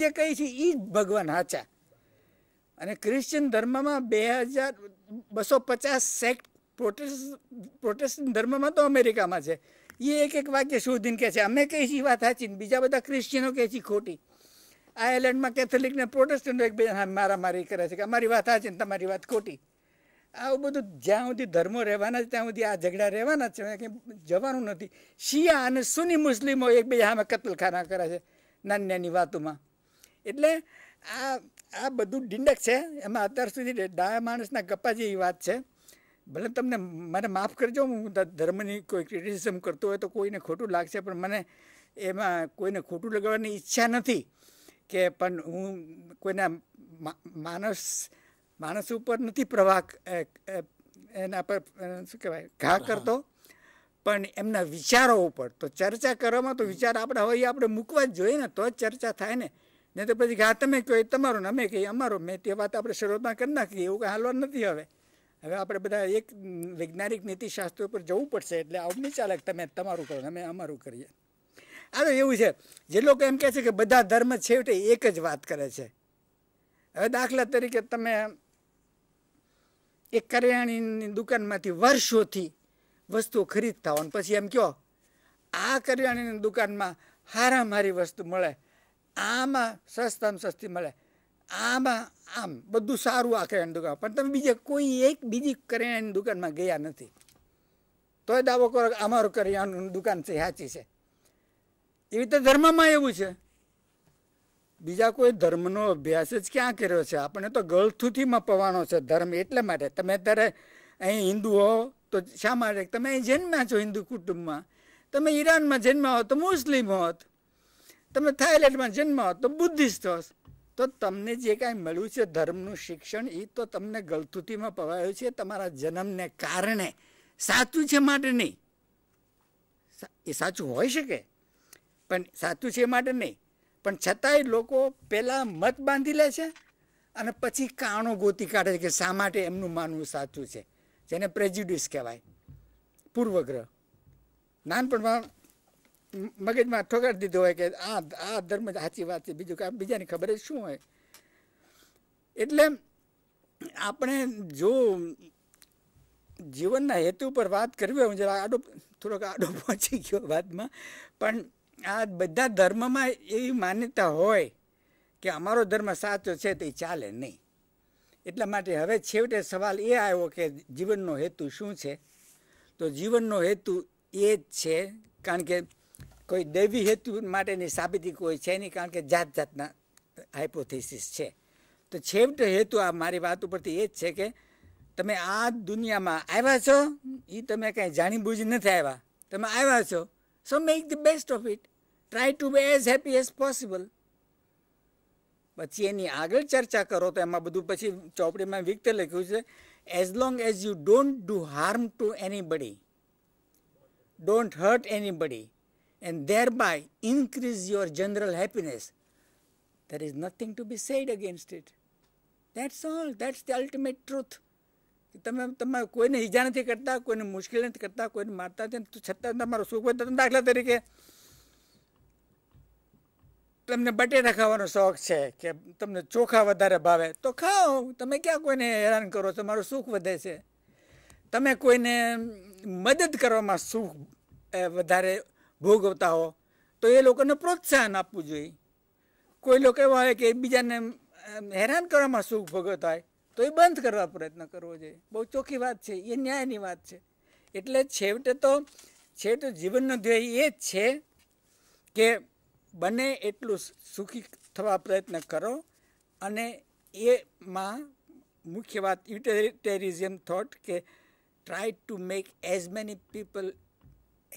જે કહે છે એ જ ભગવાન સાચા અને ક્રિશ્ચિયન ધર્મમાં બે હજાર બસો પચાસ સેક્ટ પ્રોટેસ્ટન્ટ ધર્મમાં તો અમેરિકામાં છે એ એક એક વાક્ય શોધીને કહે છે અમે કહે છે વાત સાચી ને બીજા બધા ક્રિશ્ચિયનો કહે છે ખોટી આયર્લેન્ડમાં કેથોલિક ને પ્રોટેસ્ટન્ટ એકબીજા મારી કરે છે કે અમારી વાત સાચી ને તમારી વાત ખોટી આવું બધું જ્યાં સુધી ધર્મો રહેવાના છે ત્યાં સુધી આ ઝઘડા રહેવાના જ છે કંઈ જવાનું નથી શિયા અને સુની મુસ્લિમો એકબીજા સામે કતલખાના કરે છે નાની નાની વાતોમાં એટલે આ આ બધું ડિંડક છે એમાં અત્યાર સુધી ડાયા માણસના ગપ્પા જેવી વાત છે ભલે તમને મને માફ કરજો હું ધર્મની કોઈ ક્રિટિસિઝમ કરતો હોય તો કોઈને ખોટું લાગશે પણ મને એમાં કોઈને ખોટું લગાવવાની ઈચ્છા નથી કે પણ હું કોઈના માણસ માણસ ઉપર નથી પ્રવાહ એના પર શું કહેવાય ઘા કરતો પણ એમના વિચારો ઉપર તો ચર્ચા કરવામાં તો વિચાર આપણા હોય આપણે મૂકવા જ જોઈએ ને તો જ ચર્ચા થાય ને નહીં તો પછી હા તમે કહો એ તમારો અમે કહીએ અમારો મેં તે વાત આપણે શરૂઆતમાં કરી નાખીએ એવું કંઈ હાલવા નથી હવે હવે આપણે બધા એક વૈજ્ઞાનિક નીતિશાસ્ત્ર ઉપર જવું પડશે એટલે આવું નહીં ચાલે તમે તમારું કરો અમે અમારું કરીએ આ તો એવું છે જે લોકો એમ કહે છે કે બધા ધર્મ છેવટે એક જ વાત કરે છે હવે દાખલા તરીકે તમે એક કરિયાણીની દુકાનમાંથી વર્ષોથી વસ્તુઓ ખરીદતા હો પછી એમ કહો આ કરિયાણીની દુકાનમાં હારામારી વસ્તુ મળે આમાં સસ્તામાં સસ્તી મળે આમાં આમ બધું સારું આ કરિયાણાની દુકાન પણ તમે બીજે કોઈ એક બીજી કરિયાણાની દુકાનમાં ગયા નથી તોય દાવો કરો કે અમારું કરિયાણાની દુકાન છે સાચી છે એવી રીતે ધર્મમાં એવું છે બીજા કોઈ ધર્મનો અભ્યાસ જ ક્યાં કર્યો છે આપણે તો ગળથુથીમાં પવાનો છે ધર્મ એટલે માટે તમે અત્યારે અહીં હિન્દુ હો તો શા માટે તમે અહીં જન્મ્યા છો હિન્દુ કુટુંબમાં તમે ઈરાનમાં જન્મ્યા હો તો મુસ્લિમ હોત તમે થાઇલેન્ડમાં જન્મ તો બુદ્ધિસ્ટ હશ તો તમને જે કાંઈ મળ્યું છે ધર્મનું શિક્ષણ એ તો તમને ગલતુતીમાં પવાયું છે તમારા જન્મને કારણે સાચું છે માટે નહીં એ સાચું હોઈ શકે પણ સાચું છે માટે નહીં પણ છતાંય લોકો પહેલાં મત બાંધી લે છે અને પછી કાણો ગોતી કાઢે છે કે શા માટે એમનું માનવું સાચું છે જેને પ્રેજ્યુડિસ કહેવાય પૂર્વગ્રહ નાનપણમાં મગજમાં ઠોકર દીધો હોય કે આ આ ધર્મ સાચી વાત છે બીજું કાંઈ બીજાની ખબર શું હોય એટલે આપણે જો જીવનના હેતુ પર વાત કરવી હોય જરા આડો થોડોક આડો પહોંચી ગયો વાતમાં પણ આ બધા ધર્મમાં એવી માન્યતા હોય કે અમારો ધર્મ સાચો છે તો એ ચાલે નહીં એટલા માટે હવે છેવટે સવાલ એ આવ્યો કે જીવનનો હેતુ શું છે તો જીવનનો હેતુ એ જ છે કારણ કે કોઈ દૈવી હેતુ માટેની સાબિતી કોઈ છે નહીં કારણ કે જાત જાતના હાઇપોથેસિસ છે તો છેવટે હેતુ આ મારી વાત ઉપરથી એ જ છે કે તમે આ દુનિયામાં આવ્યા છો એ તમે કાંઈ જાણીબૂજી નથી આવ્યા તમે આવ્યા છો so make the best of it try to be as happy as possible પછી એની આગળ ચર્ચા કરો તો એમાં બધું પછી ચોપડીમાં વિકતે લખ્યું છે as long as you don't do harm to anybody don't hurt એની બડી and thereby increase your general happiness, there is nothing to be said against it. That's all. That's the ultimate truth. તમે તમે કોઈને ઈજા નથી કરતા કોઈને મુશ્કેલ નથી કરતા કોઈને મારતા નથી છતાં તમારો સુખ હોય તમે દાખલા તરીકે તમને બટેટા ખાવાનો શોખ છે કે તમને ચોખા વધારે ભાવે તો ખાઓ તમે ક્યાં કોઈને હેરાન કરો તમારું સુખ વધે છે તમે કોઈને મદદ કરવામાં સુખ વધારે ભોગવતા હો તો એ લોકોને પ્રોત્સાહન આપવું જોઈએ કોઈ લોકો એવા હોય કે બીજાને હેરાન કરવામાં સુખ ભોગવતા હોય તો એ બંધ કરવા પ્રયત્ન કરવો જોઈએ બહુ ચોખ્ખી વાત છે એ ન્યાયની વાત છે એટલે છેવટે તો છેવટે જીવનનો ધ્યેય એ જ છે કે બને એટલું સુખી થવા પ્રયત્ન કરો અને એમાં મુખ્ય વાત યુટેરિઝમ થોટ કે try to make as many people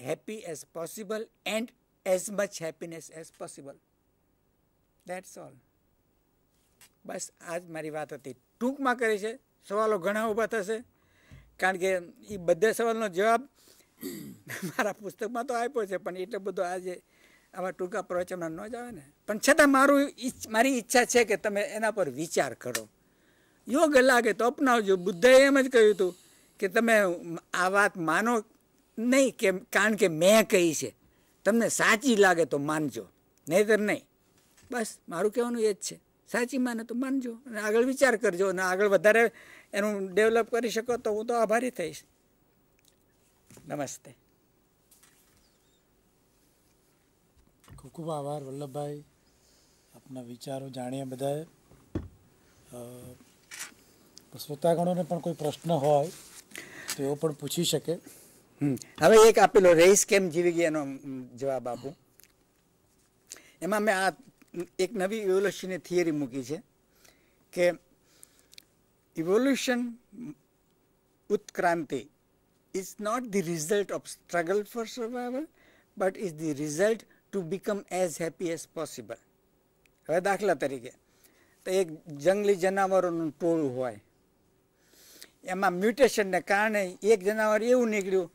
happy as possible and as much happiness as possible That's all બસ આ જ મારી વાત હતી ટૂંકમાં કરી છે સવાલો ઘણા ઊભા થશે કારણ કે એ બધા સવાલનો જવાબ મારા પુસ્તકમાં તો આપ્યો છે પણ એટલો બધો આજે આવા ટૂંકા પ્રવચનમાં ન જ આવે ને પણ છતાં મારું મારી ઈચ્છા છે કે તમે એના પર વિચાર કરો યોગ લાગે તો અપનાવજો બુદ્ધએ એમ જ કહ્યું હતું કે તમે આ વાત માનો નહીં કે કારણ કે મેં કહી છે તમને સાચી લાગે તો માનજો નહીતર નહીં બસ મારું કહેવાનું એ જ છે સાચી માને તો માનજો અને આગળ વિચાર કરજો અને આગળ વધારે એનું ડેવલપ કરી શકો તો હું તો આભારી થઈશ નમસ્તે ખૂબ ખૂબ આભાર વલ્લભભાઈ આપના વિચારો જાણ્યા બધાએ શ્રોતાગણોને પણ કોઈ પ્રશ્ન હોય તો એવો પણ પૂછી શકે હવે એક આપેલો રેસ કેમ જીવી ગયાનો જવાબ આપું એમાં મેં આ એક નવી ઇવોલ્યુશનની થિયરી મૂકી છે કે ઇવોલ્યુશન ઉત્ક્રાંતિ is not the result of struggle for survival but is the result to become as happy as possible હવે દાખલા તરીકે તો એક જંગલી જનાવરોનું ટોળું હોય એમાં મ્યુટેશનને કારણે એક જનાવર એવું નીકળ્યું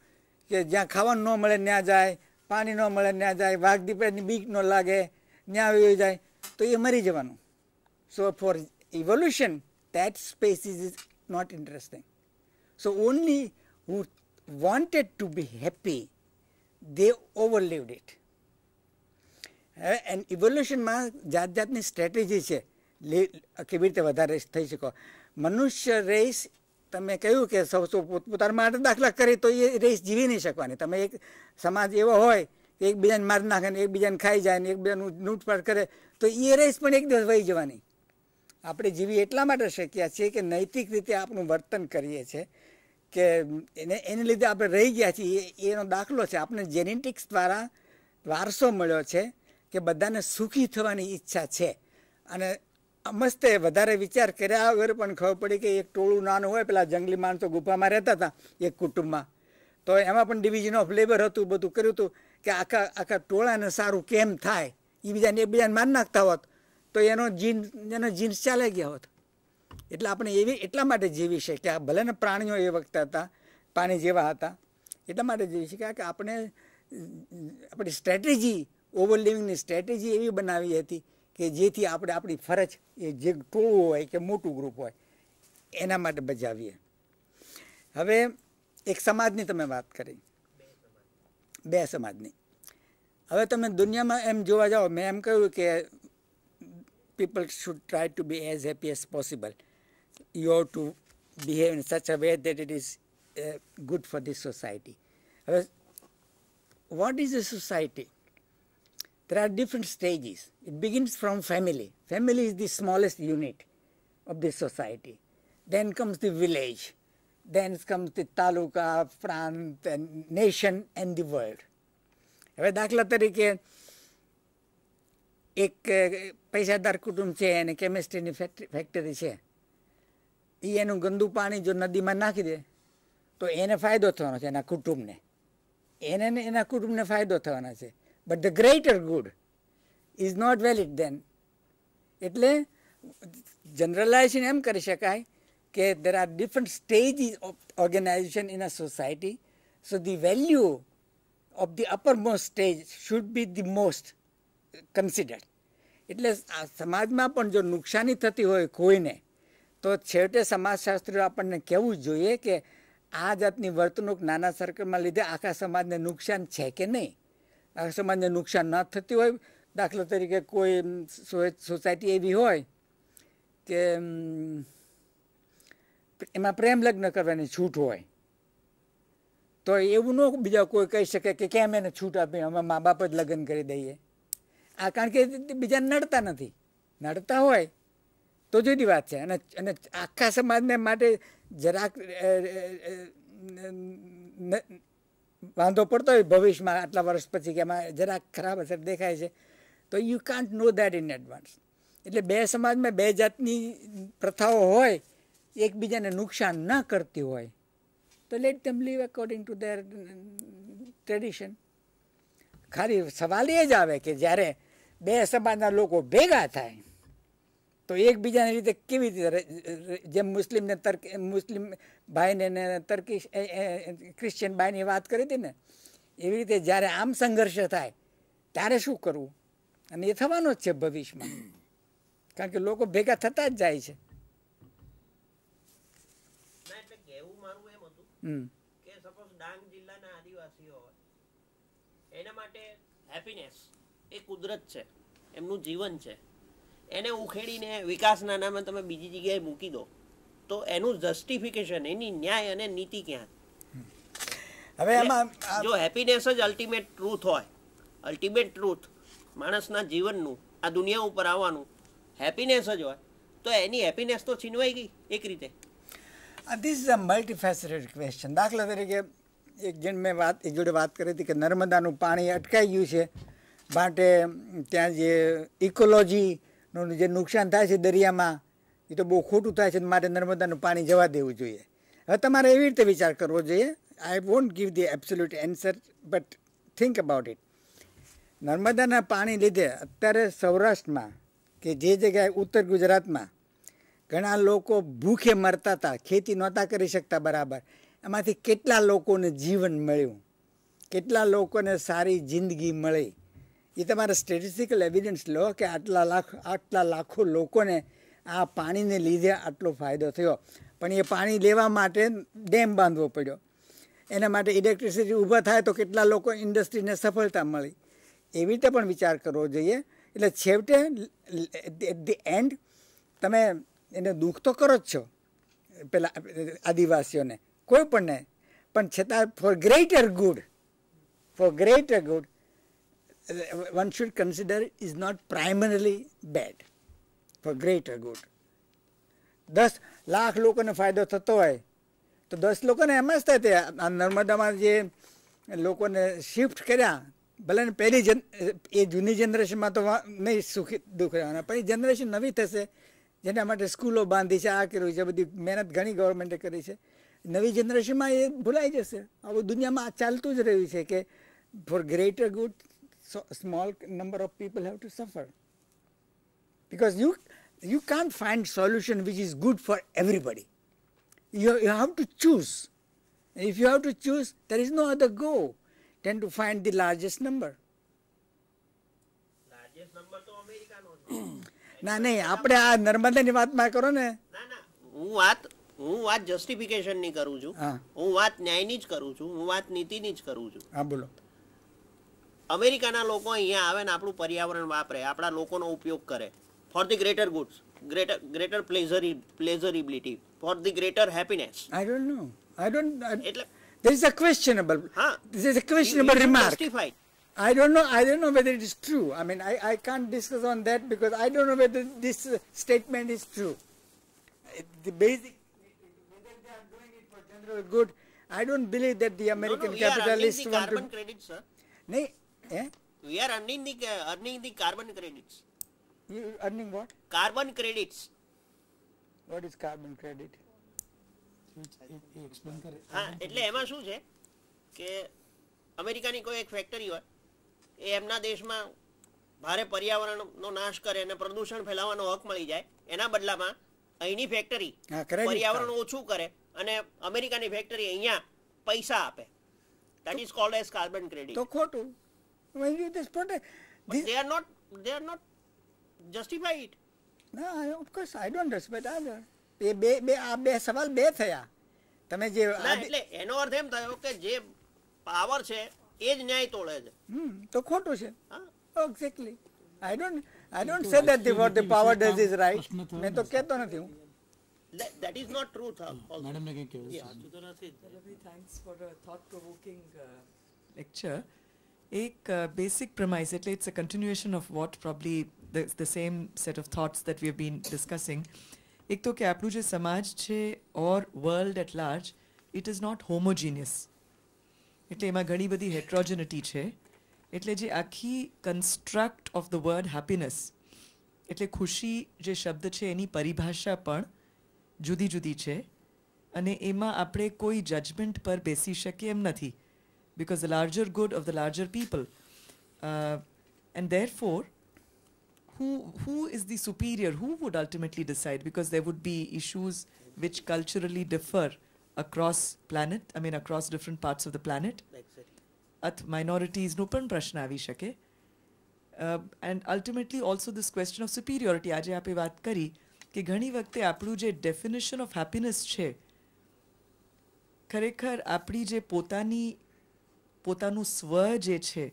કે જ્યાં ખાવાનું ન મળે ત્યાં જાય પાણી ન મળે ત્યાં જાય વાઘ દીપડાની બીક ન લાગે ત્યાં આવી જાય તો એ મરી જવાનું so for evolution that is not interesting so only who wanted to be happy they they it it. And ઇવોલ્યુશનમાં જાત જાતની સ્ટ્રેટેજી છે કેવી રીતે વધારે થઈ શકો મનુષ્ય રેસ તમે કહ્યું કે સૌ સૌ પોતપોતાના માટે દાખલા કરી તો એ રેસ જીવી નહીં શકવાની તમે એક સમાજ એવો હોય કે એકબીજાને મારી નાખે ને એકબીજાને ખાઈ જાય ને એકબીજાનું લૂંટફાટ કરે તો એ રેસ પણ એક દિવસ વહી જવાની આપણે જીવી એટલા માટે શક્યા છીએ કે નૈતિક રીતે આપણું વર્તન કરીએ છીએ કે એને એને લીધે આપણે રહી ગયા છીએ એ એનો દાખલો છે આપણે જેનેટિક્સ દ્વારા વારસો મળ્યો છે કે બધાને સુખી થવાની ઈચ્છા છે અને મસ્તે વધારે વિચાર કર્યા વગર પણ ખબર પડી કે એક ટોળું નાનું હોય પેલા જંગલી માણસો ગુફામાં રહેતા હતા એક કુટુંબમાં તો એમાં પણ ડિવિઝન ઓફ લેબર હતું બધું કર્યું હતું કે આખા આખા ટોળાને સારું કેમ થાય એ બીજાને એકબીજાને માન નાખતા હોત તો એનો જીન એનો જીન્સ ચાલે ગયા હોત એટલે આપણે એવી એટલા માટે જીવી છે કે આ ભલે ને પ્રાણીઓ એ વખતે હતા પાણી જેવા હતા એટલા માટે જીવી શક્યા કે આપણે આપણી સ્ટ્રેટેજી ઓવર લિવિંગની સ્ટ્રેટેજી એવી બનાવી હતી કે જેથી આપણે આપણી ફરજ એ જે ટોળું હોય કે મોટું ગ્રુપ હોય એના માટે બજાવીએ હવે એક સમાજની તમે વાત કરી બે સમાજની હવે તમે દુનિયામાં એમ જોવા જાઓ મેં એમ કહ્યું કે people should try to be as happy as possible you have to behave in such a way that it is good for the society હવે what is a society There are different stages. It begins from family. Family is the smallest unit of the society. Then comes the village. Then comes the taluka, prant, and nation and the world. હવે દાખલા તરીકે એક પૈસાદાર કુટુંબ છે અને કેમિસ્ટ્રીની factory છે એ એનું ગંદુ પાણી જો નદીમાં નાખી દે તો એને ફાયદો થવાનો છે એના કુટુંબને એને એના કુટુંબને ફાયદો થવાનો છે but the greater good is not valid then એટલે જનરલાઇઝેશન એમ કરી શકાય કે there are different stages of organization in a society so the value of the uppermost stage should be the most considered એટલે સમાજમાં પણ જો નુકસાની થતી હોય કોઈને તો છેવટે સમાજશાસ્ત્રીઓ આપણને કહેવું જોઈએ કે આ જાતની વર્તણૂક નાના સર્કલમાં લીધે આખા સમાજને નુકસાન છે કે નહીં આ સમાજને નુકસાન ના થતી હોય દાખલા તરીકે કોઈ સોસાયટી એવી હોય કે એમાં પ્રેમ લગ્ન કરવાની છૂટ હોય તો એવું ન બીજા કોઈ કહી શકે કે કેમ એને છૂટ આપી અમે મા બાપ જ લગ્ન કરી દઈએ આ કારણ કે બીજાને નડતા નથી નડતા હોય તો જુદી વાત છે અને અને આખા સમાજને માટે જરાક વાંધો પડતો હોય ભવિષ્યમાં આટલા વર્ષ પછી કે એમાં જરાક ખરાબ અસર દેખાય છે તો you can't know that in advance એટલે બે સમાજમાં બે જાતની પ્રથાઓ હોય એકબીજાને નુકસાન ન કરતી હોય તો let them live according to their tradition ખાલી સવાલ એ જ આવે કે જ્યારે બે સમાજના લોકો ભેગા થાય તો એકબીજાની રીતે કેવી રીતે જેમ મુસ્લિમને તર્ક મુસ્લિમ ભાઈને ને ક્રિશ્ચિયન ભાઈની વાત કરી હતી ને એવી રીતે જ્યારે આમ સંઘર્ષ થાય ત્યારે શું કરવું અને એ થવાનો જ છે ભવિષ્યમાં કારણ કે લોકો ભેગા થતા જ જાય છે એના માટે હેપીનેસ એ કુદરત છે એમનું જીવન છે એને ઉખેડીને વિકાસના નામે તમે બીજી જગ્યાએ મૂકી દો તો એનું જસ્ટિફિકેશન એની ન્યાય અને નીતિ ક્યાં હવે એમાં જો હેપીનેસ જ અલ્ટિમેટ ટ્રુથ હોય અલ્ટિમેટ ટ્રુથ માણસના જીવનનું આ દુનિયા ઉપર આવવાનું હેપીનેસ જ હોય તો એની હેપીનેસ તો છીનવાઈ ગઈ એક રીતે this is a multifaceted question દાખલા તરીકે એક જણ મેં વાત એક જોડે વાત કરી હતી કે નર્મદાનું પાણી અટકાઈ ગયું છે માટે ત્યાં જે ઇકોલોજી નું જે નુકસાન થાય છે દરિયામાં એ તો બહુ ખોટું થાય છે માટે નર્મદાનું પાણી જવા દેવું જોઈએ હવે તમારે એવી રીતે વિચાર કરવો જોઈએ I won't give the absolute answer but think about it નર્મદાના પાણી લીધે અત્યારે સૌરાષ્ટ્રમાં કે જે જગ્યાએ ઉત્તર ગુજરાતમાં ઘણા લોકો ભૂખે મરતા હતા ખેતી નહોતા કરી શકતા બરાબર એમાંથી કેટલા લોકોને જીવન મળ્યું કેટલા લોકોને સારી જિંદગી મળી એ તમારા સ્ટેટિસ્ટિકલ એવિડન્સ લો કે આટલા લાખ આટલા લાખો લોકોને આ પાણીને લીધે આટલો ફાયદો થયો પણ એ પાણી લેવા માટે ડેમ બાંધવો પડ્યો એના માટે ઇલેક્ટ્રિસિટી ઊભા થાય તો કેટલા લોકો ઇન્ડસ્ટ્રીને સફળતા મળી એવી રીતે પણ વિચાર કરવો જોઈએ એટલે છેવટે એટ ધી એન્ડ તમે એને દુઃખ તો કરો જ છો પેલા આદિવાસીઓને કોઈ પણ નહીં પણ છતાં for greater good for greater good one should consider is not primarily bad for greater good. દસ લાખ લોકોને ફાયદો થતો હોય તો દસ લોકોને એમ જ થાય તે આ નર્મદામાં જે લોકોને શિફ્ટ કર્યા ભલે ને પહેલી જન એ જૂની જનરેશનમાં તો નહીં સુખી દુઃખ રહેવાના પણ એ જનરેશન નવી થશે જેના માટે સ્કૂલો બાંધી છે આ કર્યું છે બધી મહેનત ઘણી ગવર્મેન્ટે કરી છે નવી જનરેશનમાં એ ભૂલાઈ જશે આવું દુનિયામાં આ ચાલતું જ રહ્યું છે કે for greater good so a small number of people have to suffer. Because you, you can't find solution which is good for everybody. You, you have to choose. If you have to choose, there is no other go than to find the largest number. Largest number to America ના નહીં આપણે આ નર્મદાની વાતમાં કરો ને હું વાત હું વાત જસ્ટિફિકેશનની કરું છું હું વાત ન્યાયની જ કરું છું હું વાત નીતિની જ કરું છું હા બોલો અમેરિકાના લોકો અહીંયા આવે ને આપણું પર્યાવરણ વાપરે આપણા લોકોનો ઉપયોગ કરે for the greater goods greater greater pleasure pleasurability for the greater happiness I don't know I don't એટલે ધેર ઇઝ અ ક્વેશ્ચનેબલ હા this is a questionable remark I don't know. I don't know whether it is true. I mean, I, I can't discuss on that because I don't know whether this statement is true. The basic whether they are doing it for general good. I don't believe that the American no, no, capitalists want to. Credit, sir. We are earning the uh, earning the carbon credits. You earning what? Carbon credits. What is carbon credit? હા એટલે એમાં શું છે કે અમેરિકાની કોઈ એક factory હોય એ એમના દેશમાં ભારે પર્યાવરણનો નાશ કરે અને પ્રદૂષણ ફેલાવવાનો હક મળી જાય એના બદલામાં અહીંની ફેક્ટરી પર્યાવરણ ઓછું કરે અને અમેરિકાની ફેક્ટરી અહીંયા પૈસા આપે that is called as carbon credit તો ખોટું When you this protest, they are not they are not justified. ના of course I don't respect આ એ બે બે આ બે સવાલ બે થયા તમે જે એટલે એનો અર્થ એમ થયો કે જે પાવર છે એ જ ન્યાય તોડે છે હમ તો ખોટું છે exactly I don't I don't say that the for the power does is right મેં તો કહેતો નથી હું that is not truth madam ne કહ્યું yeah નથી thanks for a thought provoking lecture એક બેસિક પ્રમાઇઝ એટલે it's a continuation of what probably the same set of thoughts that we have been discussing એક તો કે આપણું જે સમાજ છે or world at large it is not homogeneous એટલે એમાં ઘણી બધી હેટ્રોજનિટી છે એટલે જે આખી construct of the word happiness એટલે ખુશી જે શબ્દ છે એની પરિભાષા પણ જુદી જુદી છે અને એમાં આપણે કોઈ જજમેન્ટ પર બેસી શકીએ એમ નથી because the larger good of the larger people. Uh, and therefore, who, who is the superior? Who would ultimately decide? Because there would be issues which culturally differ across planet, I mean across different parts of the planet. At minorities no pan prashna avi uh, and ultimately also this question of superiority. આજે આપે વાત kari કે ghani વખતે આપણું je definition of happiness છે ખરેખર આપણી je potani. પોતાનું સ્વ જે છે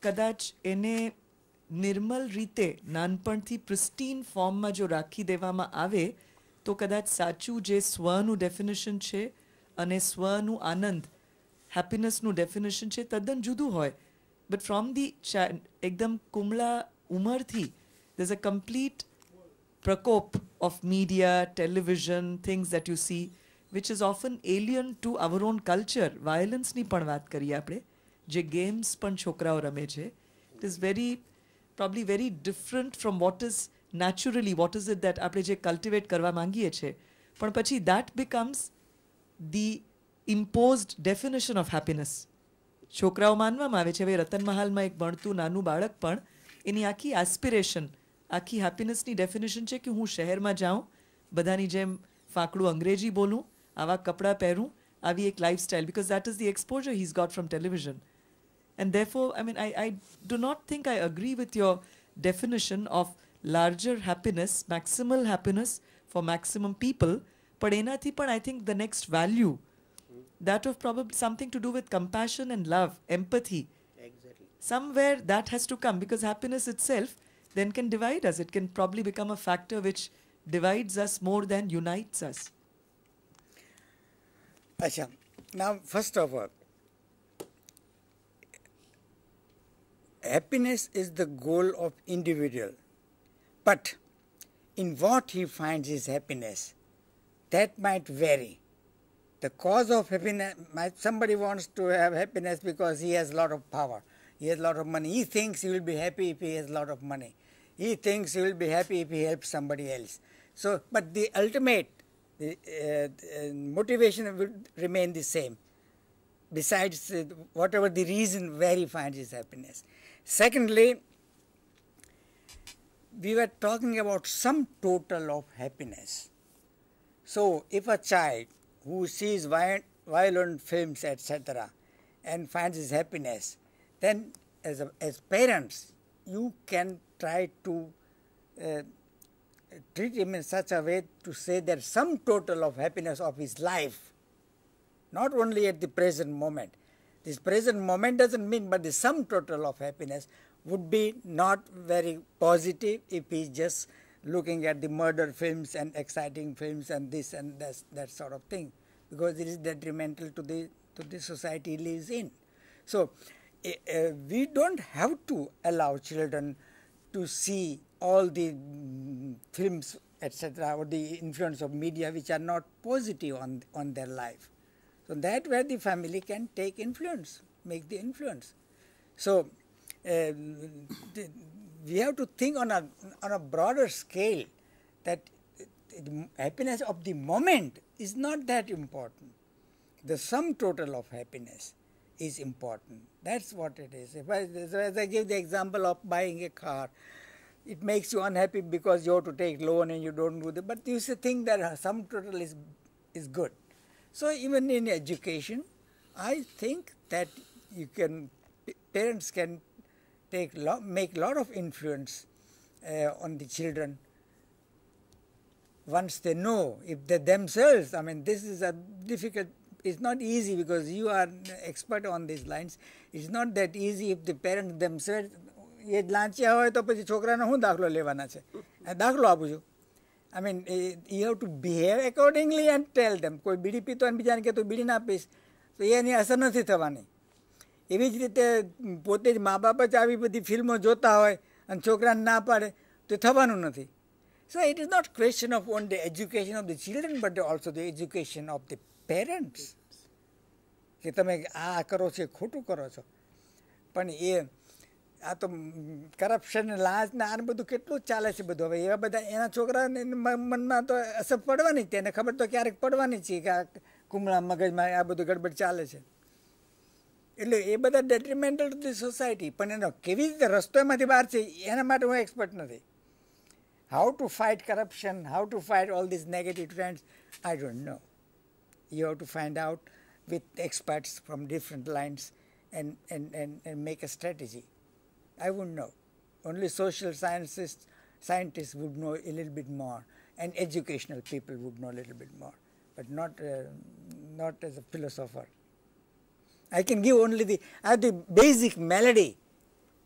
કદાચ એને નિર્મલ રીતે નાનપણથી પ્રિસ્ટીન ફોર્મમાં જો રાખી દેવામાં આવે તો કદાચ સાચું જે સ્વનું ડેફિનેશન છે અને સ્વનું આનંદ હેપીનેસનું ડેફિનેશન છે તદ્દન જુદું હોય બટ ફ્રોમ ધી એકદમ કુમળા ઉંમરથી દેઝ અ કમ્પ્લીટ પ્રકોપ of media television things that you see which is often alien to our own culture વાયોલન્સની પણ વાત કરીએ આપણે જે ગેમ્સ પણ છોકરાઓ રમે છે it is very probably very different from what is naturally what is it that આપણે જે કલ્ટિવેટ કરવા માંગીએ છીએ પણ પછી that becomes the imposed definition of happiness છોકરાઓ માનવામાં આવે છે હવે રતન મહાલમાં એક ભણતું નાનું બાળક પણ એની આખી એસ્પિરેશન આખી હેપીનેસની ડેફિનેશન છે કે હું શહેરમાં જાઉં બધાની જેમ ફાંકડું અંગ્રેજી બોલું આવા કપડાં પહેરું આવી એક lifestyle because that is the exposure he's got from television And therefore, I mean, I, I, do not think I agree with your definition of larger happiness, maximal happiness for maximum people. But enathi pan, I think the next value, that of probably something to do with compassion and love, empathy. Exactly. Somewhere that has to come because happiness itself then can divide us. It can probably become a factor which divides us more than unites us. Acha. Now, first of all, happiness is the goal of individual. But in what he finds his happiness, that might vary. The cause of happiness, somebody wants to have happiness because he has a lot of power. He has a lot of money. He thinks he will be happy if he has a lot of money. He thinks he will be happy if he helps somebody else. So, but the ultimate the uh, motivation will remain the same. Besides, uh, whatever the reason where he finds his happiness. Secondly, we were talking about some total of happiness. So, if a child who sees violent films, etc., and finds his happiness, then as, a, as parents, you can try to uh, treat him in such a way to say that some total of happiness of his life, not only at the present moment, this present moment doesn't mean, but the sum total of happiness would be not very positive if he's just looking at the murder films and exciting films and this and that, that sort of thing, because it is detrimental to the, to the society he lives in. So, uh, we don't have to allow children to see all the films etc or the influence of media which are not positive on on their life so that where the family can take influence make the influence so uh, the, we have to think on a on a broader scale that the happiness of the moment is not that important the sum total of happiness is important that's what it is if I, as i give the example of buying a car it makes you unhappy because you have to take loan and you don't do that. But you think that some total is is good. So even in education, I think that you can parents can take lo- make lot of influence uh, on the children once they know if they themselves i mean this is a difficult it's not easy because you are expert on these lines it's not that easy if the parents themselves એ લાંચ્યા હોય તો પછી છોકરાનો શું દાખલો લેવાના છે દાખલો આપું છું I mean you have to behave accordingly and tell them કોઈ બીડી પીતો અને બીજાને કહેતું બીડી ના પીશ તો એની અસર નથી થવાની એવી જ રીતે પોતે જ મા બાપ જ આવી બધી ફિલ્મો જોતા હોય અને છોકરાને ના પાડે તો થવાનું નથી so it is not question of on the education of the children but also the education of the parents કે તમે આ કરો છો ખોટું કરો છો પણ એ આ તો કરપ્શન લાંચ ને આને બધું કેટલું ચાલે છે બધું હવે એવા બધા એના છોકરાને મનમાં તો અસર પડવાની જ તેને ખબર તો ક્યારેક પડવાની છે કે આ કુમળા મગજમાં આ બધું ગડબડ ચાલે છે એટલે એ બધા ડેટ્રીમેન્ટલ ટુ ધી સોસાયટી પણ એનો કેવી રીતે રસ્તો એમાંથી બહાર છે એના માટે હું એક્સપર્ટ નથી how to fight corruption how to fight all these negative trends I don't know you have to find out with experts from different lines and and, and, and make a strategy I wouldn't know. Only social scientists, scientists would know a little bit more, and educational people would know a little bit more, but not, uh, not as a philosopher. I can give only the, the basic melody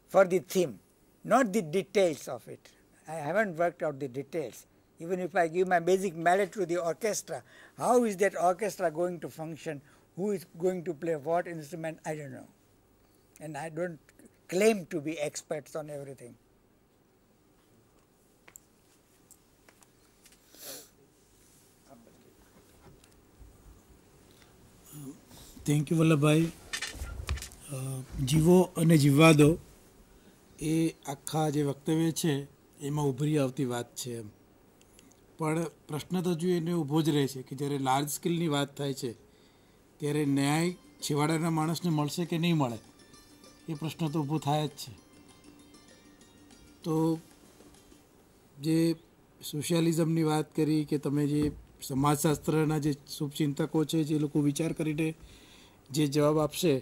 for the theme, not the details of it. I haven't worked out the details. Even if I give my basic melody to the orchestra, how is that orchestra going to function? Who is going to play what instrument? I don't know. And I don't claim to be experts on everything. Thank you Vallabhbhai જીવો અને જીવવાદો એ આખા જે વક્તવ્ય છે એમાં ઉભરી આવતી વાત છે એમ પણ પ્રશ્ન તો હજુ એને ઊભો જ રહે છે કે જ્યારે લાર્જ સ્કેલની વાત થાય છે ત્યારે ન્યાય છેવાડાના માણસને મળશે કે નહીં મળે એ પ્રશ્ન તો ઊભો થાય જ છે તો જે સોશિયાલિઝમની વાત કરી કે તમે જે સમાજશાસ્ત્રના જે શુભચિંતકો છે જે લોકો વિચાર કરીને જે જવાબ આપશે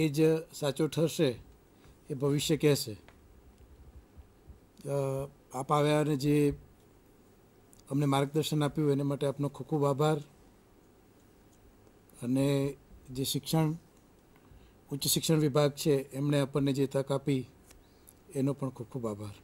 એ જ સાચો ઠરશે એ ભવિષ્ય કહેશે આપ આવ્યા અને જે અમને માર્ગદર્શન આપ્યું એને માટે આપનો ખૂબ ખૂબ આભાર અને જે શિક્ષણ ઉચ્ચ શિક્ષણ વિભાગ છે એમણે આપણને જે તક આપી એનો પણ ખૂબ ખૂબ આભાર